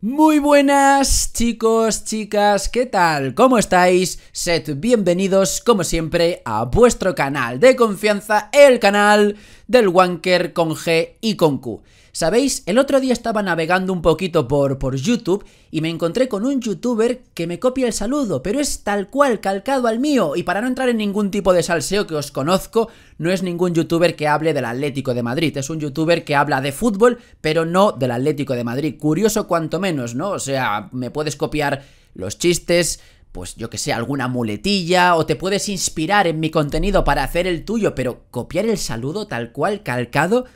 Muy buenas chicos, chicas, ¿qué tal? ¿Cómo estáis? Sed bienvenidos como siempre a vuestro canal de confianza, el canal del Wanker con G y con Q. Sabéis, el otro día estaba navegando un poquito por, por YouTube y me encontré con un youtuber que me copia el saludo, pero es tal cual calcado al mío. Y para no entrar en ningún tipo de salseo que os conozco, no es ningún youtuber que hable del Atlético de Madrid, es un youtuber que habla de fútbol, pero no del Atlético de Madrid. Curioso cuanto menos, ¿no? O sea, me puedes copiar los chistes, pues yo que sé, alguna muletilla, o te puedes inspirar en mi contenido para hacer el tuyo, pero copiar el saludo tal cual calcado,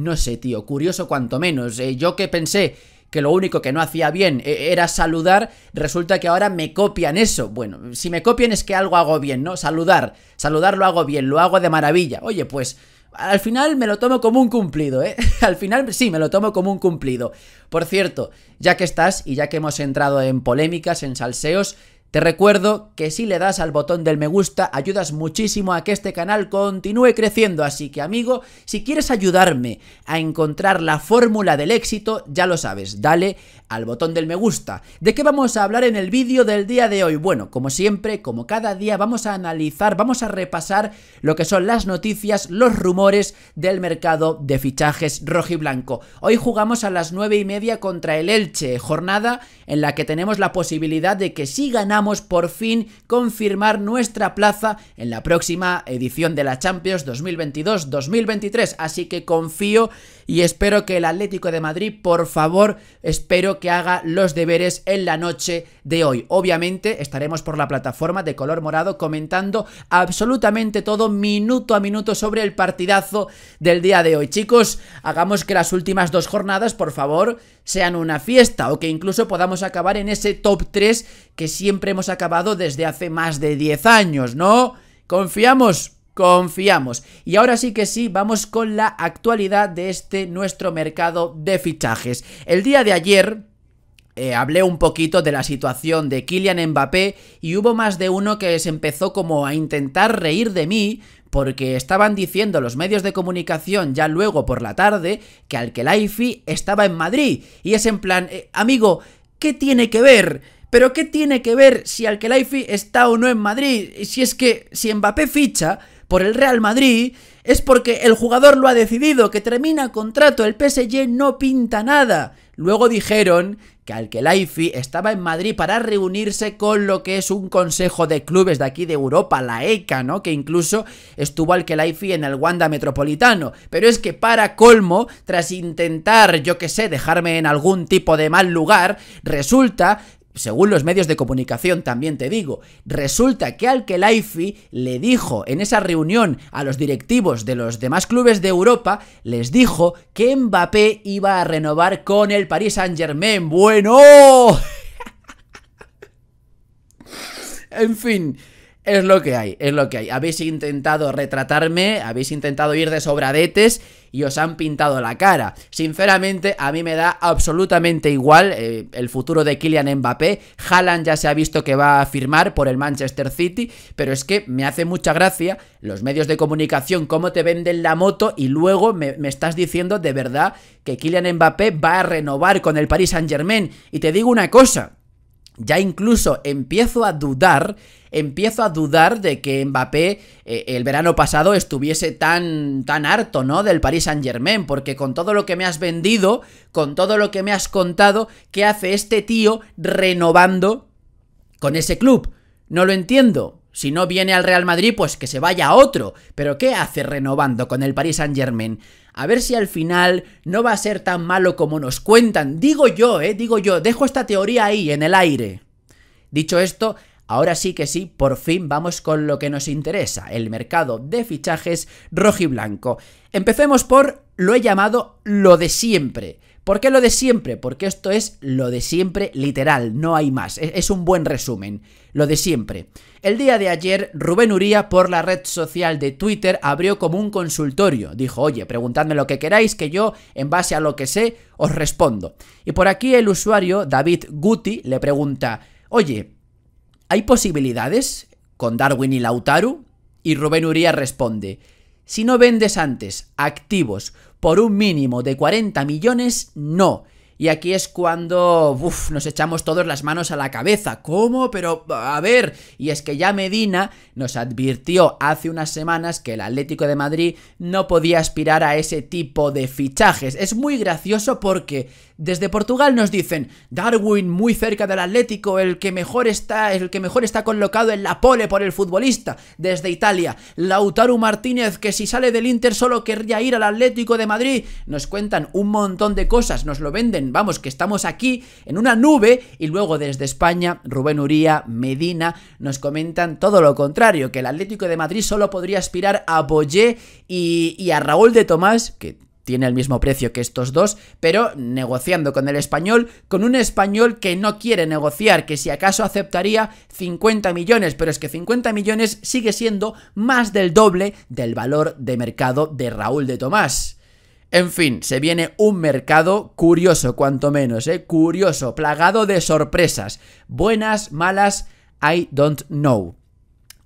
no sé, tío, curioso cuanto menos. Eh, yo que pensé que lo único que no hacía bien eh, era saludar, resulta que ahora me copian eso. Bueno, si me copian es que algo hago bien, ¿no? Saludar, saludar lo hago bien, lo hago de maravilla. Oye, pues al final me lo tomo como un cumplido, ¿eh? Al final sí, me lo tomo como un cumplido. Por cierto, ya que estás y ya que hemos entrado en polémicas, en salseos, te recuerdo que si le das al botón del me gusta ayudas muchísimo a que este canal continúe creciendo, así que amigo, si quieres ayudarme a encontrar la fórmula del éxito, ya lo sabes, dale al botón del me gusta. ¿De qué vamos a hablar en el vídeo del día de hoy? Bueno, como siempre, como cada día, vamos a analizar, vamos a repasar lo que son las noticias, los rumores del mercado de fichajes rojiblanco. Hoy jugamos a las 9 y media contra el Elche, jornada en la que tenemos la posibilidad de que si ganamos por fin confirmar nuestra plaza en la próxima edición de la Champions 2022-2023. Así que confío y espero que el Atlético de Madrid, por favor, espero que haga los deberes en la noche de hoy. Obviamente estaremos por la plataforma de color morado comentando absolutamente todo minuto a minuto sobre el partidazo del día de hoy. Chicos, hagamos que las últimas dos jornadas, por favor, sean una fiesta o que incluso podamos acabar en ese top 3 que siempre hemos acabado desde hace más de 10 años, ¿no? Confiamos confiamos. Y ahora sí que sí, vamos con la actualidad de este nuestro mercado de fichajes. El día de ayer, eh, hablé un poquito de la situación de Kylian Mbappé y hubo más de uno que se empezó como a intentar reír de mí porque estaban diciendo los medios de comunicación ya luego por la tarde que Alkelaifi estaba en Madrid y es en plan, eh, amigo, ¿qué tiene que ver? Pero ¿qué tiene que ver si Alkelaifi está o no en Madrid? Si es que si Mbappé ficha, por el Real Madrid es porque el jugador lo ha decidido, que termina contrato, el PSG no pinta nada. Luego dijeron que Alkelaifi estaba en Madrid para reunirse con lo que es un consejo de clubes de aquí de Europa, la ECA, ¿no? Que incluso estuvo Alkelaifi en el Wanda Metropolitano. Pero es que para colmo, tras intentar, yo que sé, dejarme en algún tipo de mal lugar, resulta según los medios de comunicación también te digo, resulta que al le dijo en esa reunión a los directivos de los demás clubes de Europa, les dijo que Mbappé iba a renovar con el Paris Saint-Germain. Bueno. en fin, es lo que hay, es lo que hay. Habéis intentado retratarme, habéis intentado ir de sobradetes y os han pintado la cara. Sinceramente, a mí me da absolutamente igual eh, el futuro de Kylian Mbappé. Haaland ya se ha visto que va a firmar por el Manchester City, pero es que me hace mucha gracia los medios de comunicación, cómo te venden la moto y luego me, me estás diciendo de verdad que Kylian Mbappé va a renovar con el Paris Saint Germain. Y te digo una cosa, ya incluso empiezo a dudar, empiezo a dudar de que Mbappé eh, el verano pasado estuviese tan, tan harto, ¿no? Del Paris Saint Germain, porque con todo lo que me has vendido, con todo lo que me has contado, ¿qué hace este tío renovando con ese club? No lo entiendo. Si no viene al Real Madrid, pues que se vaya a otro. Pero ¿qué hace renovando con el Paris Saint Germain? A ver si al final no va a ser tan malo como nos cuentan. Digo yo, eh, digo yo, dejo esta teoría ahí, en el aire. Dicho esto, ahora sí que sí, por fin vamos con lo que nos interesa, el mercado de fichajes rojiblanco. Empecemos por lo he llamado lo de siempre. ¿Por qué lo de siempre? Porque esto es lo de siempre literal, no hay más. E-, es, un buen resumen, lo de siempre. El día de ayer, Rubén Uría por la red social de Twitter abrió como un consultorio. Dijo, oye, preguntadme lo que queráis, que yo, en base a lo que sé, os respondo. Y por aquí el usuario, David Guti, le pregunta, oye, ¿hay posibilidades con Darwin y Lautaro? Y Rubén Uría responde, si no vendes antes activos por un mínimo de 40 millones, no. Y aquí es cuando uff, nos echamos todos las manos a la cabeza. ¿Cómo? Pero a ver, y es que ya Medina nos advirtió hace unas semanas que el Atlético de Madrid no podía aspirar a ese tipo de fichajes. Es muy gracioso porque desde Portugal nos dicen, Darwin muy cerca del Atlético, el que mejor está, el que mejor está colocado en la pole por el futbolista. Desde Italia, Lautaro Martínez, que si sale del Inter solo querría ir al Atlético de Madrid. Nos cuentan un montón de cosas, nos lo venden, vamos, que estamos aquí en una nube. Y luego desde España, Rubén Uría, Medina, nos comentan todo lo contrario, que el Atlético de Madrid solo podría aspirar a boyer y a Raúl de Tomás, que tiene el mismo precio que estos dos, pero negociando con el español, con un español que no quiere negociar, que si acaso aceptaría 50 millones, pero es que 50 millones sigue siendo más del doble del valor de mercado de Raúl de Tomás. En fin, se viene un mercado curioso, cuanto menos, ¿eh? Curioso, plagado de sorpresas. Buenas, malas, I don't know.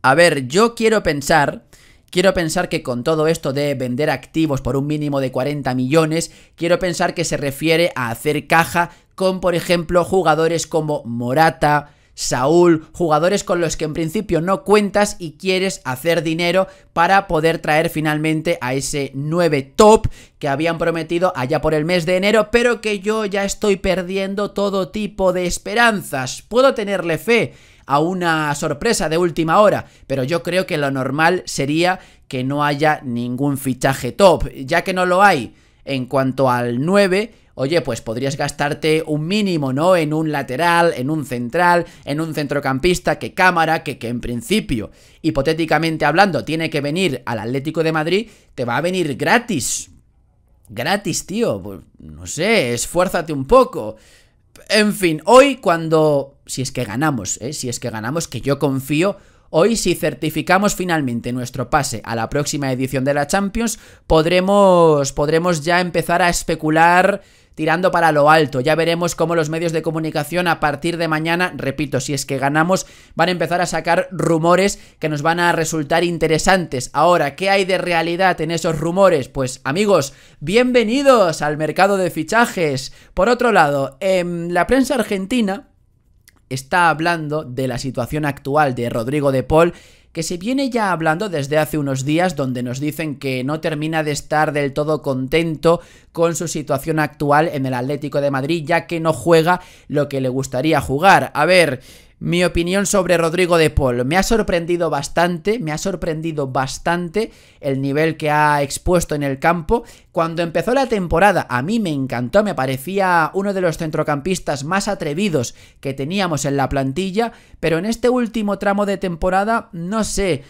A ver, yo quiero pensar Quiero pensar que con todo esto de vender activos por un mínimo de 40 millones, quiero pensar que se refiere a hacer caja con, por ejemplo, jugadores como Morata, Saúl, jugadores con los que en principio no cuentas y quieres hacer dinero para poder traer finalmente a ese 9 top que habían prometido allá por el mes de enero, pero que yo ya estoy perdiendo todo tipo de esperanzas. Puedo tenerle fe a una sorpresa de última hora, pero yo creo que lo normal sería que no haya ningún fichaje top, ya que no lo hay. En cuanto al 9, oye, pues podrías gastarte un mínimo, ¿no? En un lateral, en un central, en un centrocampista, que cámara, que, que en principio, hipotéticamente hablando, tiene que venir al Atlético de Madrid, te va a venir gratis. Gratis, tío. Pues, no sé, esfuérzate un poco. En fin, hoy cuando, si es que ganamos, ¿eh? si es que ganamos, que yo confío, Hoy, si certificamos finalmente nuestro pase a la próxima edición de la Champions, podremos, podremos ya empezar a especular tirando para lo alto. Ya veremos cómo los medios de comunicación a partir de mañana, repito, si es que ganamos, van a empezar a sacar rumores que nos van a resultar interesantes. Ahora, ¿qué hay de realidad en esos rumores? Pues amigos, bienvenidos al mercado de fichajes. Por otro lado, en em, la prensa argentina está hablando de la situación actual de Rodrigo de Paul que se viene ya hablando desde hace unos días donde nos dicen que no termina de estar del todo contento con su situación actual en el Atlético de Madrid ya que no juega lo que le gustaría jugar. A ver, mi opinión sobre Rodrigo de Paul. Me ha sorprendido bastante, me ha sorprendido bastante el nivel que ha expuesto en el campo. Cuando empezó la temporada a mí me encantó, me parecía uno de los centrocampistas más atrevidos que teníamos en la plantilla, pero en este último tramo de temporada no sé,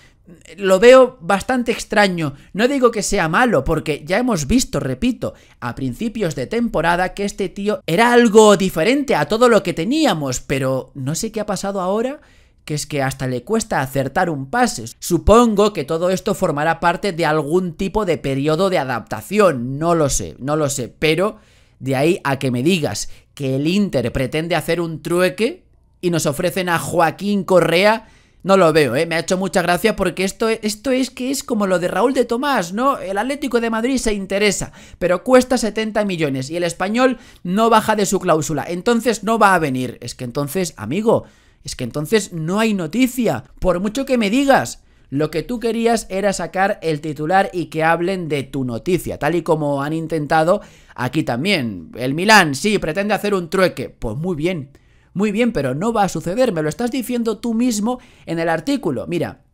lo veo bastante extraño. No digo que sea malo, porque ya hemos visto, repito, a principios de temporada que este tío era algo diferente a todo lo que teníamos, pero no sé qué ha pasado ahora que es que hasta le cuesta acertar un pase. Supongo que todo esto formará parte de algún tipo de periodo de adaptación, no lo sé, no lo sé, pero de ahí a que me digas que el Inter pretende hacer un trueque y nos ofrecen a Joaquín Correa no lo veo, ¿eh? Me ha hecho mucha gracia porque esto, esto es que es como lo de Raúl de Tomás, ¿no? El Atlético de Madrid se interesa, pero cuesta 70 millones y el español no baja de su cláusula, entonces no va a venir. Es que entonces, amigo, es que entonces no hay noticia, por mucho que me digas. Lo que tú querías era sacar el titular y que hablen de tu noticia, tal y como han intentado aquí también. El Milán, sí, pretende hacer un trueque. Pues muy bien. Muy bien, pero no va a suceder, me lo estás diciendo tú mismo en el artículo. Mira,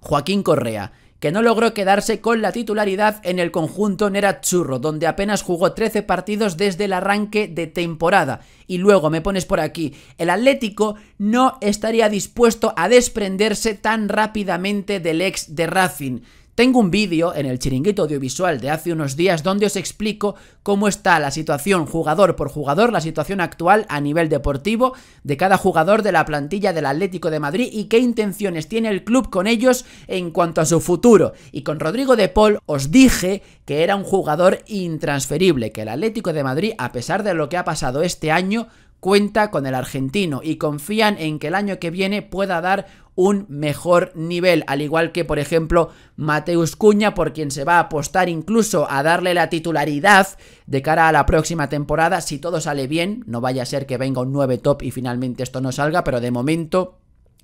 Joaquín Correa, que no logró quedarse con la titularidad en el conjunto Nera Churro, donde apenas jugó 13 partidos desde el arranque de temporada. Y luego me pones por aquí, el Atlético no estaría dispuesto a desprenderse tan rápidamente del ex de Racing. Tengo un vídeo en el chiringuito audiovisual de hace unos días donde os explico cómo está la situación jugador por jugador, la situación actual a nivel deportivo de cada jugador de la plantilla del Atlético de Madrid y qué intenciones tiene el club con ellos en cuanto a su futuro. Y con Rodrigo de Paul os dije que era un jugador intransferible, que el Atlético de Madrid, a pesar de lo que ha pasado este año, cuenta con el argentino y confían en que el año que viene pueda dar un mejor nivel, al igual que por ejemplo Mateus Cuña, por quien se va a apostar incluso a darle la titularidad de cara a la próxima temporada, si todo sale bien, no vaya a ser que venga un 9 top y finalmente esto no salga, pero de momento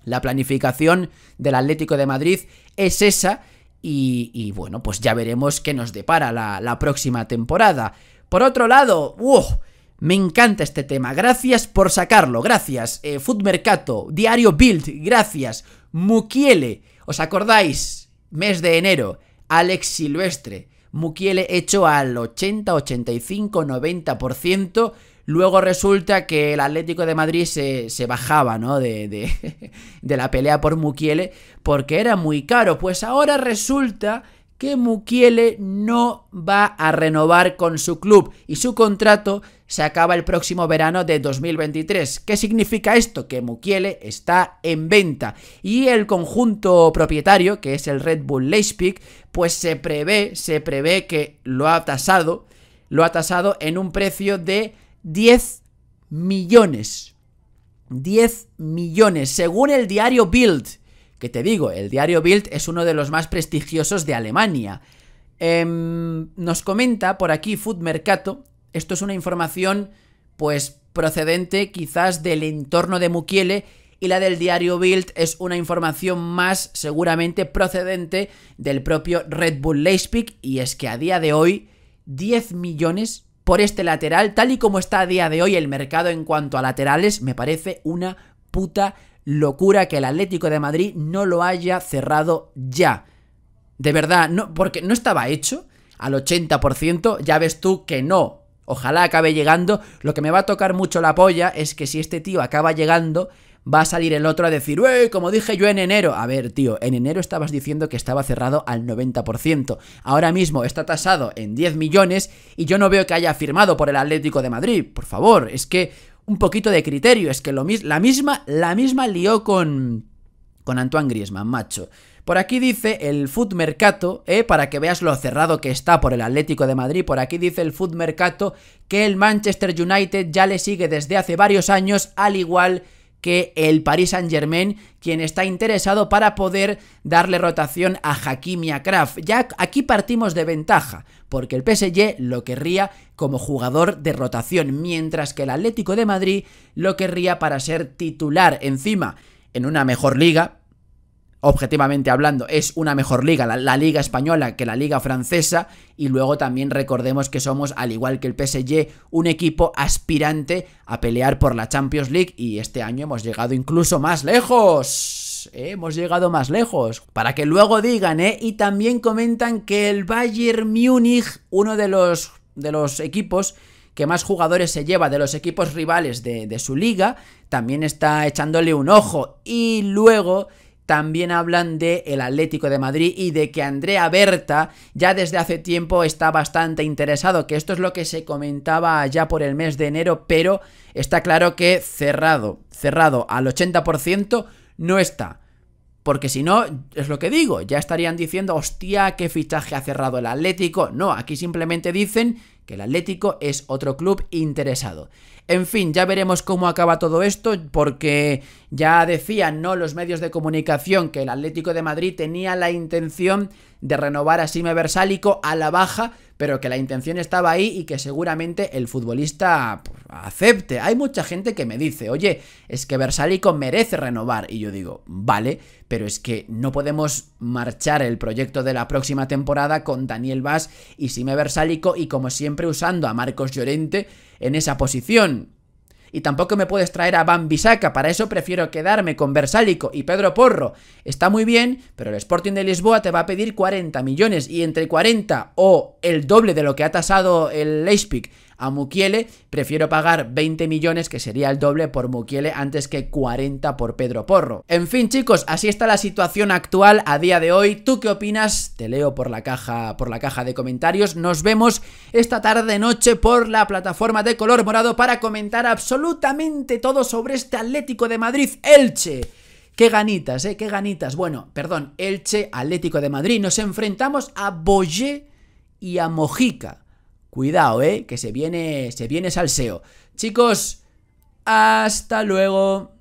la planificación del Atlético de Madrid es esa y, bueno, pues ya veremos qué nos depara la, próxima temporada. Por otro lado, me encanta este tema. Gracias por sacarlo. Gracias. Eh, Food Mercato, Diario Build, gracias. Mukiele, ¿os acordáis? Mes de enero, Alex Silvestre. Mukiele hecho al 80, 85, 90%. Luego resulta que el Atlético de Madrid se, se bajaba, ¿no? De, de, de la pelea por Mukiele porque era muy caro. Pues ahora resulta que Mukiele no va a renovar con su club y su contrato se acaba el próximo verano de 2023. ¿Qué significa esto? Que Mukiele está en venta y el conjunto propietario, que es el Red Bull Leipzig, pues se prevé, se prevé que lo ha tasado, lo ha tasado en un precio de 10 millones. 10 millones, según el diario Bild que te digo, el diario Bild es uno de los más prestigiosos de Alemania. Em, nos comenta por aquí Food Mercato, esto es una información pues procedente quizás del entorno de Mukiele y la del diario Bild es una información más seguramente procedente del propio Red Bull Leipzig y es que a día de hoy 10 millones por este lateral, tal y como está a día de hoy el mercado en cuanto a laterales, me parece una puta locura que el Atlético de Madrid no lo haya cerrado ya. De verdad, no, porque no estaba hecho al 80%, ya ves tú que no. Ojalá acabe llegando. Lo que me va a tocar mucho la polla es que si este tío acaba llegando, va a salir el otro a decir, ¡Ey! Como dije yo en enero. A ver, tío, en enero estabas diciendo que estaba cerrado al 90%. Ahora mismo está tasado en 10 millones y yo no veo que haya firmado por el Atlético de Madrid. Por favor, es que un poquito de criterio. Es que lo la misma, la misma lió con, con Antoine Griezmann, macho. Por aquí dice el Food Mercato, eh, para que veas lo cerrado que está por el Atlético de Madrid, por aquí dice el Food Mercato que el Manchester United ya le sigue desde hace varios años, al igual que que el Paris Saint-Germain quien está interesado para poder darle rotación a Hakimi Ya aquí partimos de ventaja, porque el PSG lo querría como jugador de rotación, mientras que el Atlético de Madrid lo querría para ser titular encima en una mejor liga, objetivamente hablando, es una mejor liga, la, liga española, que la liga francesa. Y luego también recordemos que somos, al igual que el PSG, un equipo aspirante a pelear por la Champions League. Y este año hemos llegado incluso más lejos. Eh, hemos llegado más lejos. Para que luego digan, ¿eh? Y también comentan que el Bayern Múnich, uno de los, de los equipos que más jugadores se lleva de los equipos rivales de su liga, también está echándole un ojo. Y luego también hablan de el Atlético de Madrid y de que Andrea Berta ya desde hace tiempo está bastante interesado, que esto es lo que se comentaba ya por el mes de enero, pero está claro que cerrado, cerrado al 80% no está. Porque si no, es lo que digo, ya estarían diciendo, hostia, qué fichaje ha cerrado el Atlético. No, aquí simplemente dicen que el Atlético es otro club interesado. En fin, ya veremos cómo acaba todo esto, porque ya decían ¿no? los medios de comunicación que el Atlético de Madrid tenía la intención de renovar a Sime Bersálico a la baja, pero que la intención estaba ahí y que seguramente el futbolista pues, acepte. Hay mucha gente que me dice, oye, es que Bersálico merece renovar. Y yo digo, vale, pero es que no podemos marchar el proyecto de la próxima temporada con Daniel Vaz y Sime Bersálico y como siempre usando a Marcos Llorente en esa posición. Y tampoco me puedes traer a Van Bisaca, para eso prefiero quedarme con Versálico y Pedro Porro. Está muy bien, pero el Sporting de Lisboa te va a pedir 40 millones y entre 40 o el doble de lo que ha tasado el Leipzig a Mukiele, prefiero pagar 20 millones, que sería el doble por Mukiele, antes que 40 por Pedro Porro. En fin, chicos, así está la situación actual a día de hoy. ¿Tú qué opinas? Te leo por la caja, por la caja de comentarios. Nos vemos esta tarde noche por la plataforma de color morado para comentar absolutamente todo sobre este Atlético de Madrid Elche. Qué ganitas, eh, qué ganitas. Bueno, perdón, Elche Atlético de Madrid. Nos enfrentamos a Boyé y a Mojica. Cuidado, ¿eh? Que se viene, se viene salseo. Chicos, hasta luego.